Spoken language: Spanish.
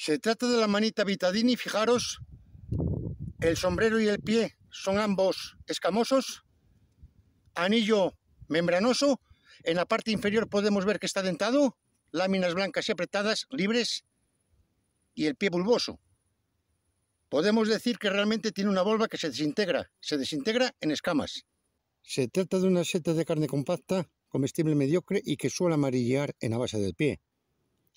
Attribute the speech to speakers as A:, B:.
A: Se trata de la manita Vitadini, fijaros, el sombrero y el pie son ambos escamosos, anillo membranoso, en la parte inferior podemos ver que está dentado, láminas blancas y apretadas, libres, y el pie bulboso. Podemos decir que realmente tiene una volva que se desintegra, se desintegra en escamas. Se trata de una seta de carne compacta, comestible mediocre y que suele amarillear en la base del pie.